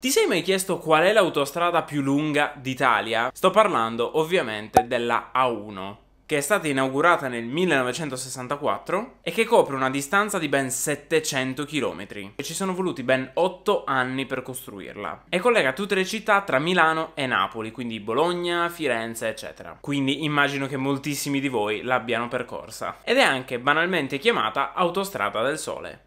Ti sei mai chiesto qual è l'autostrada più lunga d'Italia? Sto parlando ovviamente della A1, che è stata inaugurata nel 1964 e che copre una distanza di ben 700 km e ci sono voluti ben 8 anni per costruirla e collega tutte le città tra Milano e Napoli, quindi Bologna, Firenze eccetera. Quindi immagino che moltissimi di voi l'abbiano percorsa ed è anche banalmente chiamata Autostrada del Sole.